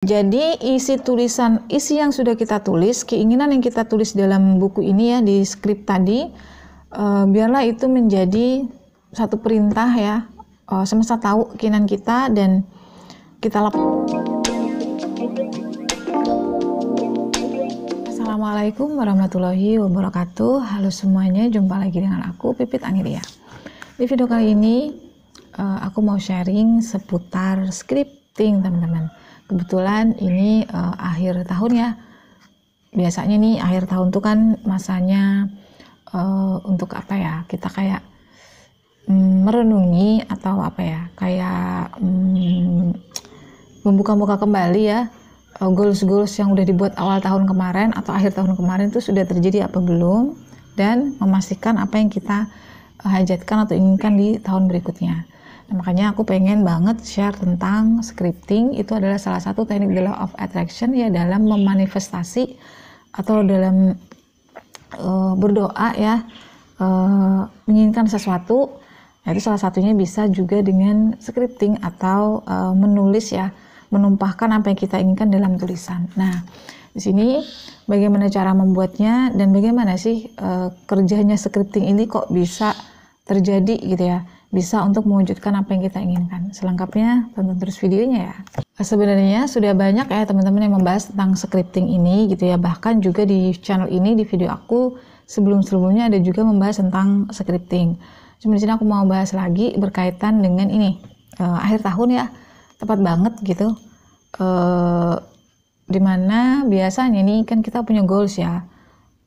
Jadi isi tulisan, isi yang sudah kita tulis, keinginan yang kita tulis dalam buku ini ya di skrip tadi, uh, biarlah itu menjadi satu perintah ya, uh, semesta tahu keinginan kita dan kita lakukan. Assalamualaikum warahmatullahi wabarakatuh. Halo semuanya, jumpa lagi dengan aku Pipit Angiria. Di video kali ini uh, aku mau sharing seputar scripting teman-teman kebetulan ini uh, akhir tahun ya biasanya nih akhir tahun tuh kan masanya uh, untuk apa ya kita kayak um, merenungi atau apa ya kayak um, membuka-buka kembali ya eh, goals-goals yang udah dibuat awal tahun kemarin atau akhir tahun kemarin itu sudah terjadi apa belum dan memastikan apa yang kita hajatkan atau inginkan di tahun berikutnya makanya aku pengen banget share tentang scripting itu adalah salah satu teknik the law of attraction ya dalam memanifestasi atau dalam uh, berdoa ya uh, menginginkan sesuatu nah, itu salah satunya bisa juga dengan scripting atau uh, menulis ya, menumpahkan apa yang kita inginkan dalam tulisan. Nah, di sini bagaimana cara membuatnya dan bagaimana sih uh, kerjanya scripting ini kok bisa terjadi gitu ya bisa untuk mewujudkan apa yang kita inginkan. Selengkapnya tonton terus videonya ya. Sebenarnya sudah banyak ya teman-teman yang membahas tentang scripting ini gitu ya. Bahkan juga di channel ini di video aku sebelum-sebelumnya ada juga membahas tentang scripting. Cuma di sini aku mau bahas lagi berkaitan dengan ini uh, akhir tahun ya tepat banget gitu. Uh, eh, dimana biasanya ini kan kita punya goals ya.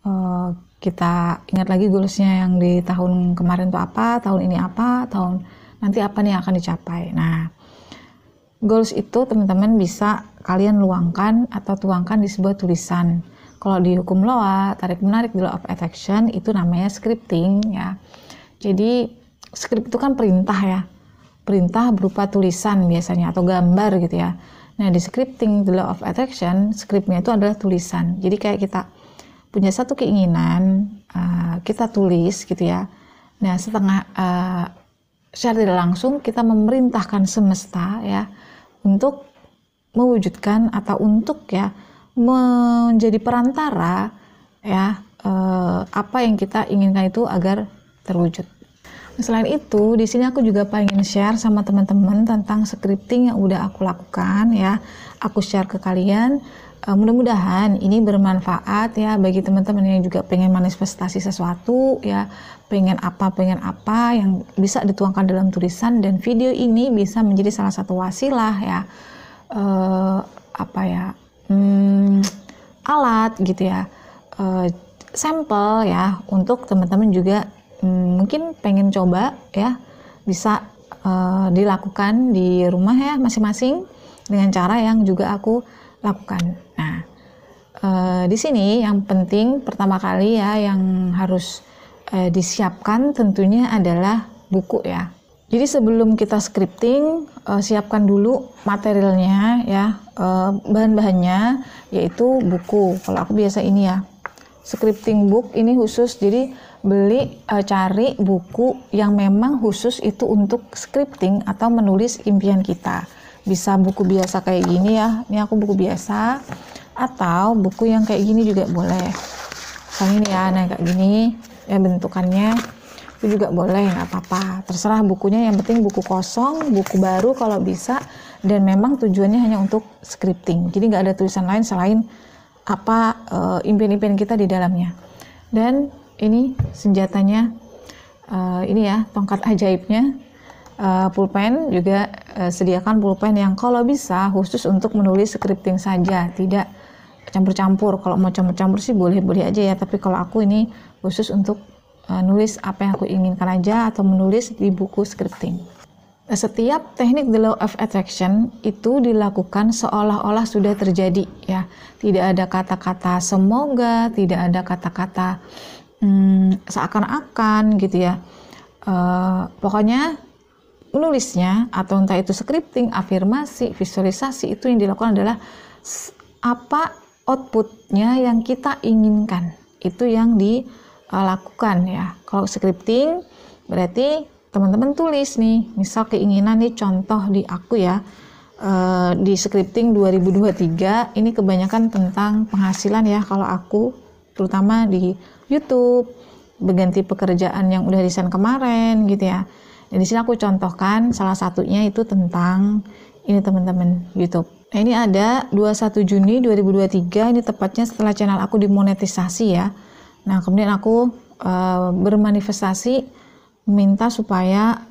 Uh, kita ingat lagi goalsnya yang di tahun kemarin tuh apa, tahun ini apa, tahun nanti apa nih yang akan dicapai. Nah, goals itu teman-teman bisa kalian luangkan atau tuangkan di sebuah tulisan. Kalau di hukum loa, tarik menarik di law of attraction itu namanya scripting ya. Jadi script itu kan perintah ya. Perintah berupa tulisan biasanya atau gambar gitu ya. Nah, di scripting the law of attraction, scriptnya itu adalah tulisan. Jadi kayak kita punya satu keinginan uh, kita tulis gitu ya nah setengah uh, secara tidak langsung kita memerintahkan semesta ya untuk mewujudkan atau untuk ya menjadi perantara ya uh, apa yang kita inginkan itu agar terwujud. Selain itu, di sini aku juga pengen share sama teman-teman tentang scripting yang udah aku lakukan ya. Aku share ke kalian uh, mudah-mudahan ini bermanfaat ya bagi teman-teman yang juga pengen manifestasi sesuatu ya pengen apa pengen apa yang bisa dituangkan dalam tulisan dan video ini bisa menjadi salah satu wasilah ya uh, apa ya hmm, alat gitu ya uh, sampel ya untuk teman-teman juga hmm, mungkin pengen coba ya bisa uh, dilakukan di rumah ya masing-masing dengan cara yang juga aku lakukan. Eh, di sini yang penting pertama kali ya yang harus e, disiapkan tentunya adalah buku ya. Jadi sebelum kita scripting, e, siapkan dulu materialnya ya, e, bahan-bahannya yaitu buku. Kalau aku biasa ini ya, scripting book ini khusus. Jadi beli e, cari buku yang memang khusus itu untuk scripting atau menulis impian kita. Bisa buku biasa kayak gini ya. Ini aku buku biasa atau buku yang kayak gini juga boleh misalnya ini ya nah kayak gini ya bentukannya itu juga boleh nggak apa-apa terserah bukunya yang penting buku kosong buku baru kalau bisa dan memang tujuannya hanya untuk scripting jadi nggak ada tulisan lain selain apa eh, impian-impian kita di dalamnya dan ini senjatanya uh, ini ya tongkat ajaibnya uh, pulpen juga uh, sediakan pulpen yang kalau bisa khusus untuk menulis scripting saja tidak campur-campur kalau mau campur-campur sih boleh-boleh aja ya tapi kalau aku ini khusus untuk uh, nulis apa yang aku inginkan aja atau menulis di buku scripting setiap teknik the law of attraction itu dilakukan seolah-olah sudah terjadi ya tidak ada kata-kata semoga tidak ada kata-kata hmm, seakan-akan gitu ya uh, pokoknya menulisnya atau entah itu scripting afirmasi visualisasi itu yang dilakukan adalah apa outputnya yang kita inginkan itu yang dilakukan ya kalau scripting berarti teman-teman tulis nih misal keinginan nih contoh di aku ya eh, di scripting 2023 ini kebanyakan tentang penghasilan ya kalau aku terutama di YouTube berganti pekerjaan yang udah desain kemarin gitu ya. jadi di sini aku contohkan salah satunya itu tentang ini teman-teman YouTube. Nah ini ada 21 Juni 2023 ini tepatnya setelah channel aku dimonetisasi ya. Nah kemudian aku e, bermanifestasi minta supaya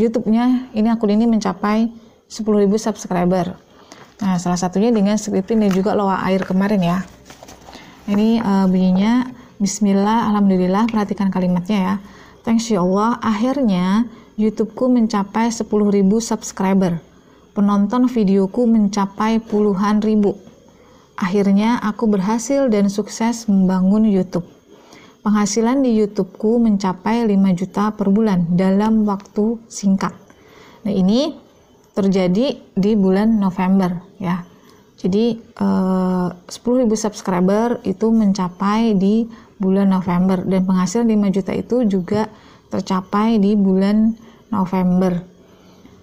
YouTube-nya ini akun ini mencapai 10.000 subscriber. Nah salah satunya dengan scripting dan juga loa air kemarin ya. Ini e, bunyinya Bismillah, Alhamdulillah, perhatikan kalimatnya ya. Thanks ya Allah, akhirnya YouTube-ku mencapai 10.000 subscriber penonton videoku mencapai puluhan ribu. Akhirnya aku berhasil dan sukses membangun YouTube. Penghasilan di YouTubeku mencapai 5 juta per bulan dalam waktu singkat. Nah, ini terjadi di bulan November ya. Jadi eh, 10.000 subscriber itu mencapai di bulan November dan penghasilan 5 juta itu juga tercapai di bulan November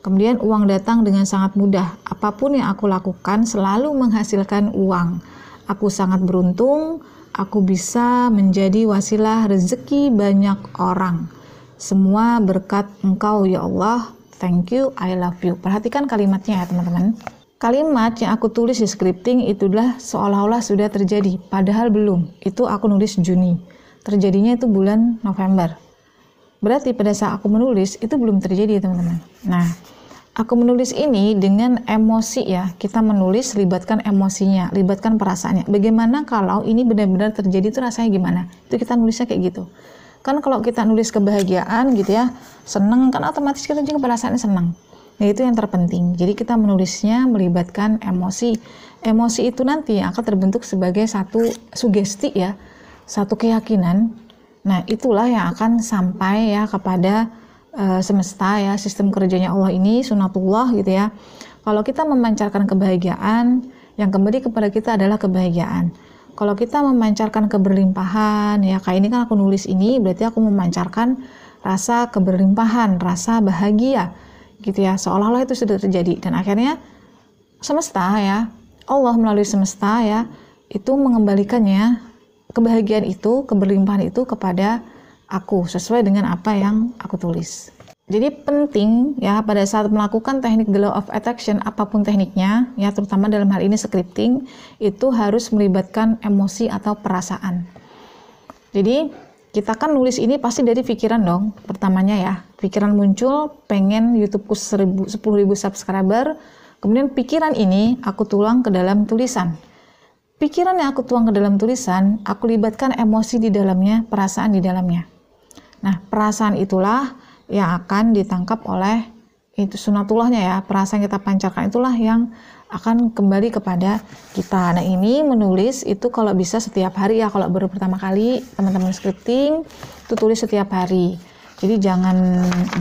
Kemudian uang datang dengan sangat mudah. Apapun yang aku lakukan selalu menghasilkan uang. Aku sangat beruntung, aku bisa menjadi wasilah rezeki banyak orang. Semua berkat Engkau ya Allah. Thank you, I love you. Perhatikan kalimatnya ya teman-teman. Kalimat yang aku tulis di scripting itulah seolah-olah sudah terjadi, padahal belum. Itu aku nulis Juni. Terjadinya itu bulan November. Berarti pada saat aku menulis itu belum terjadi teman-teman. Nah, aku menulis ini dengan emosi ya. Kita menulis libatkan emosinya, libatkan perasaannya. Bagaimana kalau ini benar-benar terjadi itu rasanya gimana? Itu kita nulisnya kayak gitu. Kan kalau kita nulis kebahagiaan gitu ya, seneng kan otomatis kita juga perasaannya seneng. Nah, itu yang terpenting. Jadi kita menulisnya melibatkan emosi. Emosi itu nanti akan terbentuk sebagai satu sugesti ya, satu keyakinan Nah, itulah yang akan sampai ya kepada uh, semesta ya, sistem kerjanya Allah ini sunatullah gitu ya. Kalau kita memancarkan kebahagiaan, yang kembali kepada kita adalah kebahagiaan. Kalau kita memancarkan keberlimpahan, ya kayak ini kan aku nulis ini, berarti aku memancarkan rasa keberlimpahan, rasa bahagia gitu ya. Seolah-olah itu sudah terjadi dan akhirnya semesta ya, Allah melalui semesta ya, itu mengembalikannya kebahagiaan itu, keberlimpahan itu kepada aku sesuai dengan apa yang aku tulis. Jadi penting ya pada saat melakukan teknik the law of attraction apapun tekniknya ya terutama dalam hal ini scripting itu harus melibatkan emosi atau perasaan. Jadi kita kan nulis ini pasti dari pikiran dong pertamanya ya. Pikiran muncul pengen YouTubeku 10.000 subscriber, kemudian pikiran ini aku tulang ke dalam tulisan Pikiran yang aku tuang ke dalam tulisan, aku libatkan emosi di dalamnya, perasaan di dalamnya. Nah, perasaan itulah yang akan ditangkap oleh itu sunatullahnya ya, perasaan yang kita pancarkan itulah yang akan kembali kepada kita. Nah, ini menulis itu kalau bisa setiap hari ya, kalau baru pertama kali teman-teman scripting itu tulis setiap hari. Jadi jangan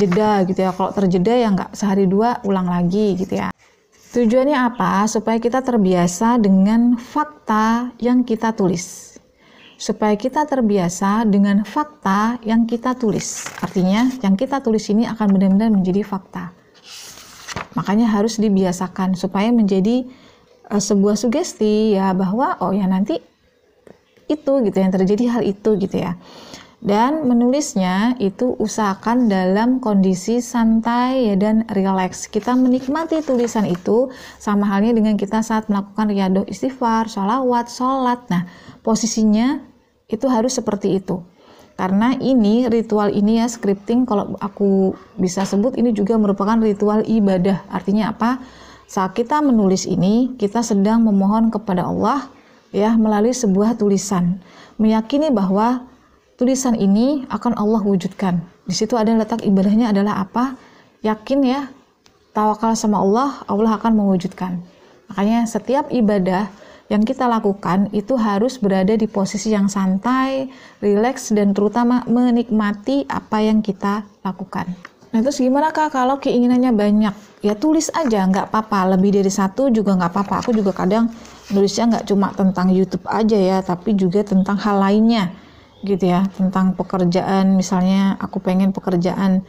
jeda gitu ya. Kalau terjeda ya nggak sehari dua ulang lagi gitu ya. Tujuannya apa? Supaya kita terbiasa dengan fakta yang kita tulis. Supaya kita terbiasa dengan fakta yang kita tulis. Artinya, yang kita tulis ini akan benar-benar menjadi fakta. Makanya harus dibiasakan supaya menjadi uh, sebuah sugesti ya bahwa oh ya nanti itu gitu yang terjadi hal itu gitu ya dan menulisnya itu usahakan dalam kondisi santai ya dan rileks. Kita menikmati tulisan itu sama halnya dengan kita saat melakukan riadoh istighfar, sholawat, sholat. Nah, posisinya itu harus seperti itu. Karena ini ritual ini ya scripting kalau aku bisa sebut ini juga merupakan ritual ibadah. Artinya apa? Saat kita menulis ini, kita sedang memohon kepada Allah ya melalui sebuah tulisan, meyakini bahwa tulisan ini akan Allah wujudkan. Di situ ada letak ibadahnya adalah apa? Yakin ya, tawakal sama Allah, Allah akan mewujudkan. Makanya setiap ibadah yang kita lakukan itu harus berada di posisi yang santai, rileks, dan terutama menikmati apa yang kita lakukan. Nah terus gimana kak kalau keinginannya banyak? Ya tulis aja, nggak apa-apa. Lebih dari satu juga nggak apa-apa. Aku juga kadang nulisnya nggak cuma tentang YouTube aja ya, tapi juga tentang hal lainnya gitu ya tentang pekerjaan misalnya aku pengen pekerjaan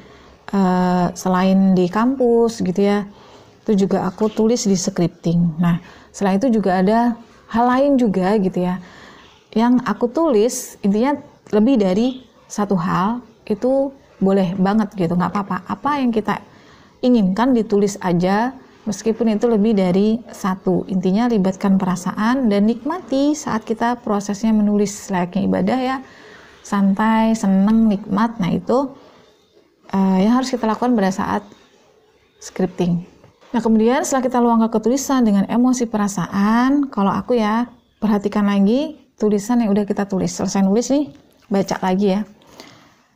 uh, selain di kampus gitu ya itu juga aku tulis di scripting nah selain itu juga ada hal lain juga gitu ya yang aku tulis intinya lebih dari satu hal itu boleh banget gitu nggak apa-apa apa yang kita inginkan ditulis aja meskipun itu lebih dari satu. Intinya libatkan perasaan dan nikmati saat kita prosesnya menulis layaknya ibadah ya, santai, seneng, nikmat. Nah itu uh, yang harus kita lakukan pada saat scripting. Nah kemudian setelah kita luangkan ke tulisan dengan emosi perasaan, kalau aku ya perhatikan lagi tulisan yang udah kita tulis. Selesai nulis nih, baca lagi ya.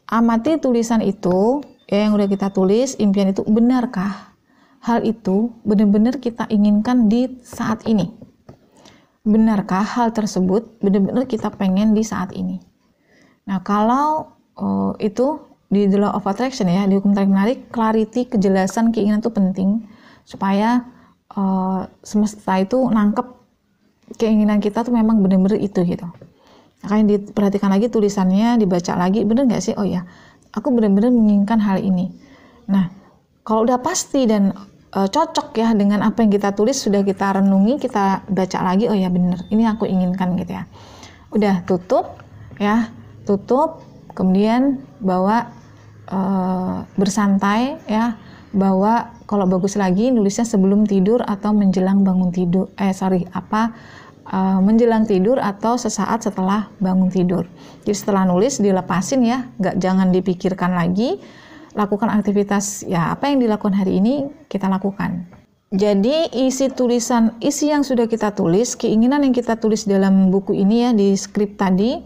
Amati tulisan itu, ya, yang udah kita tulis, impian itu benarkah? hal itu benar-benar kita inginkan di saat ini? Benarkah hal tersebut benar-benar kita pengen di saat ini? Nah, kalau uh, itu di the law of attraction ya, di hukum tarik menarik, clarity, kejelasan keinginan itu penting supaya uh, semesta itu nangkep keinginan kita tuh memang benar-benar itu gitu. Makanya diperhatikan lagi tulisannya, dibaca lagi, benar nggak sih? Oh ya, aku benar-benar menginginkan hal ini. Nah, kalau udah pasti dan uh, cocok ya dengan apa yang kita tulis sudah kita renungi kita baca lagi oh ya bener ini aku inginkan gitu ya udah tutup ya tutup kemudian bawa uh, bersantai ya bawa kalau bagus lagi nulisnya sebelum tidur atau menjelang bangun tidur eh sorry apa eh, menjelang tidur atau sesaat setelah bangun tidur jadi setelah nulis dilepasin ya nggak jangan dipikirkan lagi lakukan aktivitas ya apa yang dilakukan hari ini kita lakukan. Jadi isi tulisan, isi yang sudah kita tulis, keinginan yang kita tulis dalam buku ini ya di skrip tadi,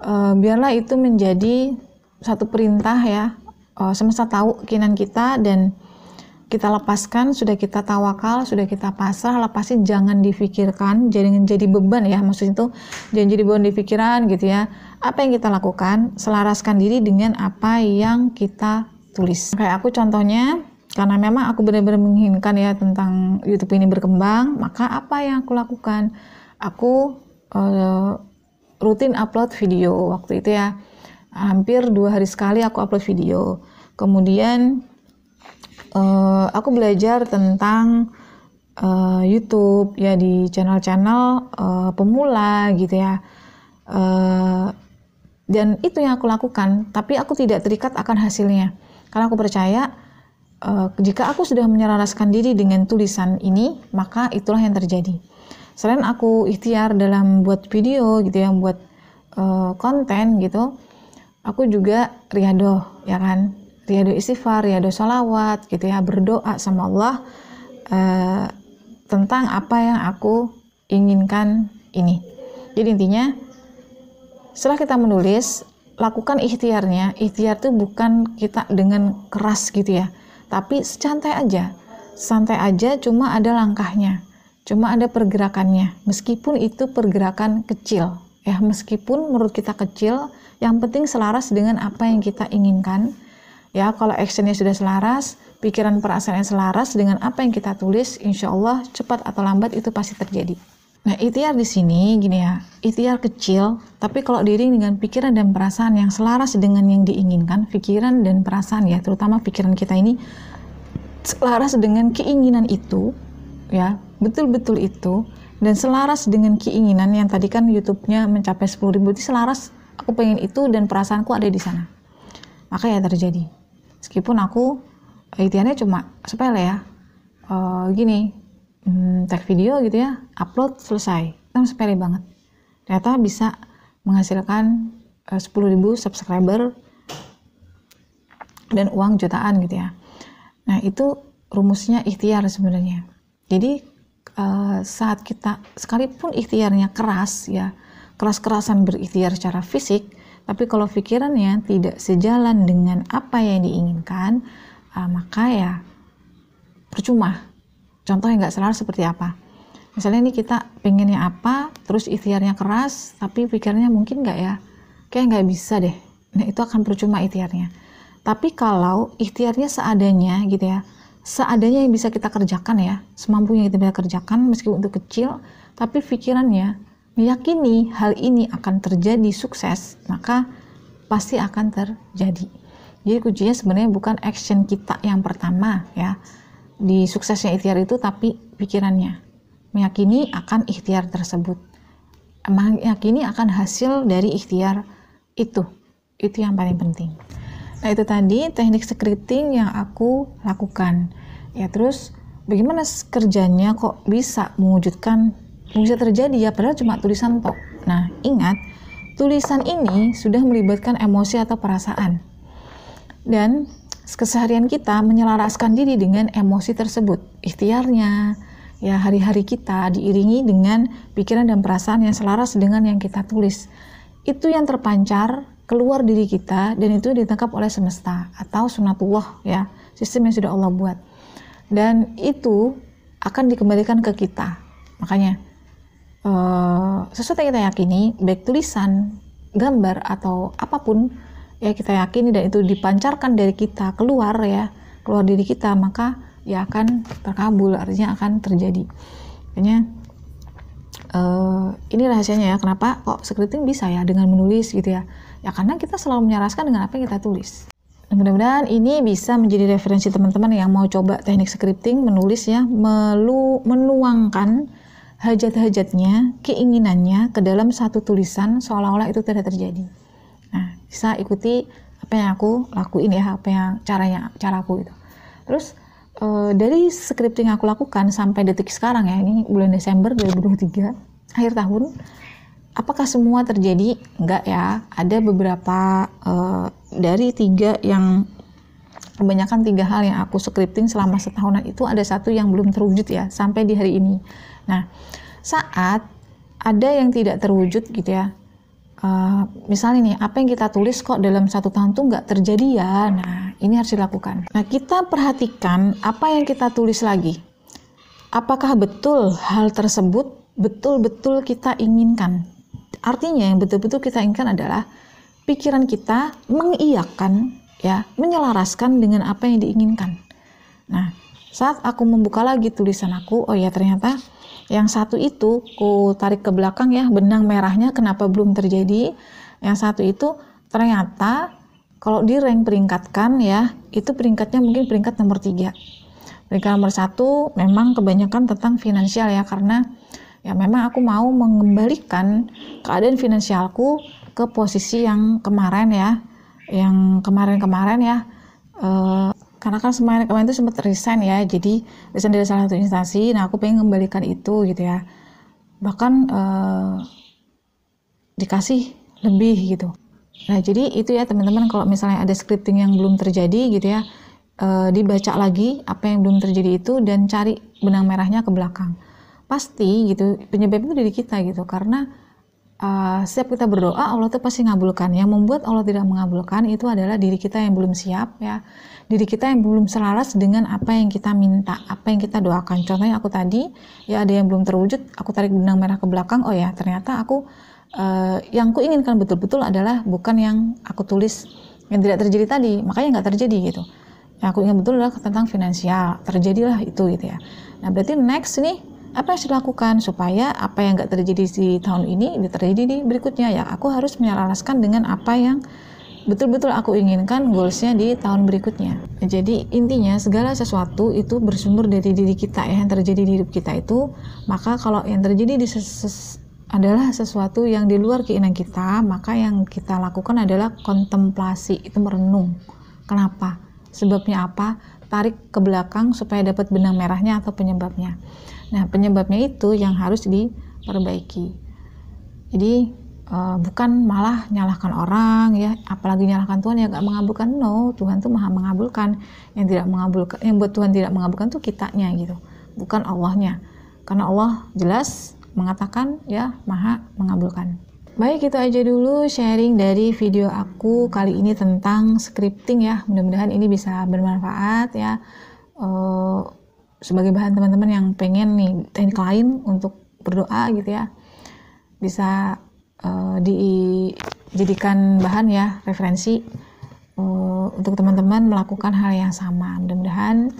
uh, biarlah itu menjadi satu perintah ya uh, semesta tahu keinginan kita dan kita lepaskan, sudah kita tawakal, sudah kita pasrah, lepasin jangan difikirkan, jangan jadi beban ya, maksudnya itu jangan jadi beban di pikiran gitu ya. Apa yang kita lakukan, selaraskan diri dengan apa yang kita tulis. Kayak aku contohnya karena memang aku benar-benar menginginkan ya tentang YouTube ini berkembang, maka apa yang aku lakukan? Aku uh, rutin upload video waktu itu ya hampir dua hari sekali aku upload video. Kemudian uh, aku belajar tentang uh, YouTube ya di channel-channel uh, pemula gitu ya. Uh, dan itu yang aku lakukan, tapi aku tidak terikat akan hasilnya karena aku percaya uh, jika aku sudah menyelaraskan diri dengan tulisan ini, maka itulah yang terjadi. Selain aku ikhtiar dalam buat video gitu ya, buat uh, konten gitu, aku juga riado ya kan, riado istighfar, riado salawat gitu ya, berdoa sama Allah uh, tentang apa yang aku inginkan ini. Jadi intinya setelah kita menulis lakukan ikhtiarnya. Ikhtiar itu bukan kita dengan keras gitu ya, tapi secantai aja. Santai aja cuma ada langkahnya, cuma ada pergerakannya. Meskipun itu pergerakan kecil, ya meskipun menurut kita kecil, yang penting selaras dengan apa yang kita inginkan. Ya, kalau actionnya sudah selaras, pikiran perasaannya selaras dengan apa yang kita tulis, insya Allah cepat atau lambat itu pasti terjadi. Nah, ikhtiar di sini gini ya, ikhtiar kecil, tapi kalau diiring dengan pikiran dan perasaan yang selaras dengan yang diinginkan, pikiran dan perasaan ya, terutama pikiran kita ini selaras dengan keinginan itu, ya, betul-betul itu, dan selaras dengan keinginan yang tadi kan YouTube-nya mencapai 10 ribu, itu selaras aku pengen itu dan perasaanku ada di sana. Maka ya terjadi. Meskipun aku ikhtiarnya cuma sepele ya, uh, gini, hmm, tag video gitu ya, upload selesai. Kan sepele banget. Ternyata bisa menghasilkan eh, uh, 10.000 subscriber dan uang jutaan gitu ya. Nah, itu rumusnya ikhtiar sebenarnya. Jadi uh, saat kita sekalipun ikhtiarnya keras ya, keras-kerasan berikhtiar secara fisik, tapi kalau pikirannya tidak sejalan dengan apa yang diinginkan, eh, maka ya percuma contoh yang nggak selaras seperti apa misalnya ini kita pengennya apa terus ikhtiarnya keras tapi pikirnya mungkin nggak ya kayak nggak bisa deh nah itu akan percuma ikhtiarnya tapi kalau ikhtiarnya seadanya gitu ya seadanya yang bisa kita kerjakan ya semampunya kita bisa kerjakan meskipun itu kecil tapi pikirannya meyakini hal ini akan terjadi sukses maka pasti akan terjadi jadi kuncinya sebenarnya bukan action kita yang pertama ya di suksesnya ikhtiar itu tapi pikirannya meyakini akan ikhtiar tersebut meyakini akan hasil dari ikhtiar itu itu yang paling penting nah itu tadi teknik scripting yang aku lakukan ya terus bagaimana kerjanya kok bisa mewujudkan bisa terjadi ya padahal cuma tulisan tok nah ingat tulisan ini sudah melibatkan emosi atau perasaan dan keseharian kita menyelaraskan diri dengan emosi tersebut, ikhtiarnya, ya hari-hari kita diiringi dengan pikiran dan perasaan yang selaras dengan yang kita tulis. Itu yang terpancar keluar diri kita dan itu ditangkap oleh semesta atau sunatullah ya, sistem yang sudah Allah buat. Dan itu akan dikembalikan ke kita. Makanya eh, sesuatu yang kita yakini, baik tulisan, gambar atau apapun ya kita yakini dan itu dipancarkan dari kita keluar ya keluar diri kita maka ya akan terkabul artinya akan terjadi makanya uh, ini rahasianya ya kenapa kok scripting bisa ya dengan menulis gitu ya ya karena kita selalu menyaraskan dengan apa yang kita tulis mudah-mudahan ini bisa menjadi referensi teman-teman yang mau coba teknik scripting menulis ya melu menuangkan hajat-hajatnya keinginannya ke dalam satu tulisan seolah-olah itu tidak terjadi bisa ikuti apa yang aku lakuin ya apa yang caranya caraku itu terus e, dari scripting aku lakukan sampai detik sekarang ya ini bulan Desember 2023 akhir tahun apakah semua terjadi enggak ya ada beberapa e, dari tiga yang kebanyakan tiga hal yang aku scripting selama setahunan itu ada satu yang belum terwujud ya sampai di hari ini nah saat ada yang tidak terwujud gitu ya uh, misalnya nih apa yang kita tulis kok dalam satu tahun tuh nggak terjadi ya nah ini harus dilakukan nah kita perhatikan apa yang kita tulis lagi apakah betul hal tersebut betul-betul kita inginkan artinya yang betul-betul kita inginkan adalah pikiran kita mengiyakan ya menyelaraskan dengan apa yang diinginkan nah saat aku membuka lagi tulisan aku oh ya ternyata yang satu itu ku tarik ke belakang ya benang merahnya kenapa belum terjadi. Yang satu itu ternyata kalau di rank peringkatkan ya itu peringkatnya mungkin peringkat nomor tiga. Peringkat nomor satu memang kebanyakan tentang finansial ya karena ya memang aku mau mengembalikan keadaan finansialku ke posisi yang kemarin ya yang kemarin-kemarin ya eh, karena kan semuanya, kemarin itu sempat resign ya jadi resign dari salah satu instansi nah aku pengen kembalikan itu gitu ya bahkan eh, dikasih lebih gitu nah jadi itu ya teman-teman kalau misalnya ada scripting yang belum terjadi gitu ya eh, dibaca lagi apa yang belum terjadi itu dan cari benang merahnya ke belakang pasti gitu penyebab itu dari kita gitu karena uh, setiap kita berdoa Allah tuh pasti ngabulkan. Yang membuat Allah tidak mengabulkan itu adalah diri kita yang belum siap ya. Diri kita yang belum selaras dengan apa yang kita minta, apa yang kita doakan. Contohnya aku tadi ya ada yang belum terwujud, aku tarik benang merah ke belakang, oh ya ternyata aku uh, yang ku inginkan betul-betul adalah bukan yang aku tulis yang tidak terjadi tadi, makanya nggak terjadi gitu. Yang aku ingin betul adalah tentang finansial, terjadilah itu gitu ya. Nah berarti next nih apa yang harus dilakukan supaya apa yang nggak terjadi di tahun ini terjadi di berikutnya ya aku harus menyelaraskan dengan apa yang betul-betul aku inginkan goalsnya di tahun berikutnya. jadi intinya segala sesuatu itu bersumber dari diri kita ya yang terjadi di hidup kita itu. Maka kalau yang terjadi di ses ses adalah sesuatu yang di luar keinginan kita, maka yang kita lakukan adalah kontemplasi, itu merenung. Kenapa? Sebabnya apa? Tarik ke belakang supaya dapat benang merahnya atau penyebabnya. Nah, penyebabnya itu yang harus diperbaiki. Jadi uh, bukan malah nyalahkan orang ya, apalagi nyalahkan Tuhan yang gak mengabulkan. No, Tuhan tuh maha mengabulkan. Yang tidak mengabulkan, yang buat Tuhan tidak mengabulkan tuh kitanya gitu, bukan Allahnya. Karena Allah jelas mengatakan ya maha mengabulkan. Baik itu aja dulu sharing dari video aku kali ini tentang scripting ya. Mudah-mudahan ini bisa bermanfaat ya. Uh, sebagai bahan teman-teman yang pengen nih teknik lain untuk berdoa gitu ya bisa uh, dijadikan bahan ya referensi uh, untuk teman-teman melakukan hal yang sama mudah-mudahan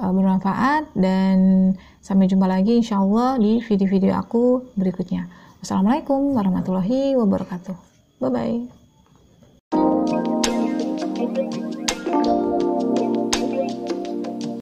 uh, bermanfaat dan sampai jumpa lagi insya Allah di video-video aku berikutnya wassalamualaikum warahmatullahi wabarakatuh bye bye